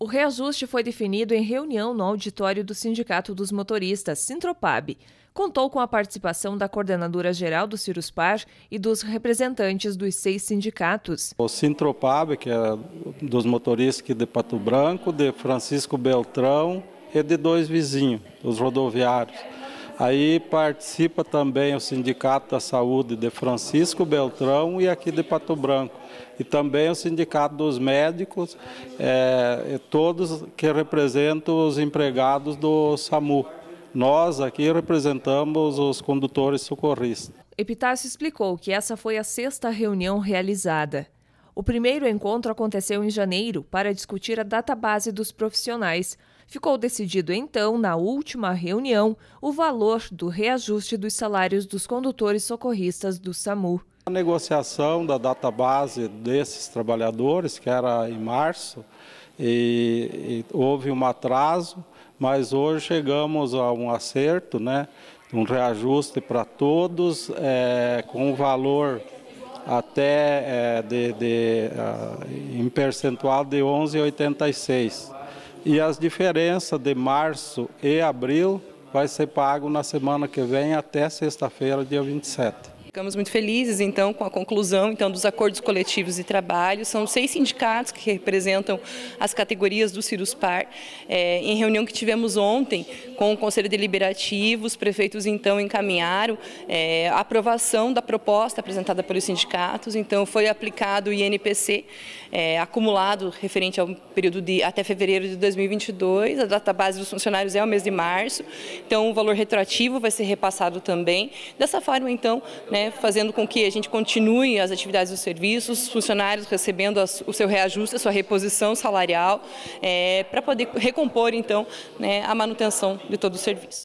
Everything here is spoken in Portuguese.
O reajuste foi definido em reunião no auditório do Sindicato dos Motoristas, Sintropab. Contou com a participação da coordenadora geral do Ciruspar e dos representantes dos seis sindicatos. O Sintropab, que é dos motoristas aqui de Pato Branco, de Francisco Beltrão e de dois vizinhos, os rodoviários. Aí participa também o Sindicato da Saúde de Francisco Beltrão e aqui de Pato Branco. E também o Sindicato dos Médicos, é, todos que representam os empregados do SAMU. Nós aqui representamos os condutores socorristas. Epitácio explicou que essa foi a sexta reunião realizada. O primeiro encontro aconteceu em janeiro para discutir a database dos profissionais. Ficou decidido então, na última reunião, o valor do reajuste dos salários dos condutores socorristas do SAMU. A negociação da database desses trabalhadores, que era em março, e, e houve um atraso, mas hoje chegamos a um acerto, né, um reajuste para todos, é, com o valor até é, de, de, uh, em percentual de 11,86. E as diferenças de março e abril vai ser pago na semana que vem até sexta-feira, dia 27. Ficamos muito felizes, então, com a conclusão então, dos acordos coletivos de trabalho. São seis sindicatos que representam as categorias do Ciruspar. É, em reunião que tivemos ontem com o Conselho Deliberativo, os prefeitos, então, encaminharam é, a aprovação da proposta apresentada pelos sindicatos. Então, foi aplicado o INPC é, acumulado referente ao período de até fevereiro de 2022. A data base dos funcionários é o mês de março. Então, o valor retroativo vai ser repassado também. Dessa forma, então, né, né, fazendo com que a gente continue as atividades dos serviços, os funcionários recebendo as, o seu reajuste, a sua reposição salarial, é, para poder recompor, então, né, a manutenção de todo o serviço.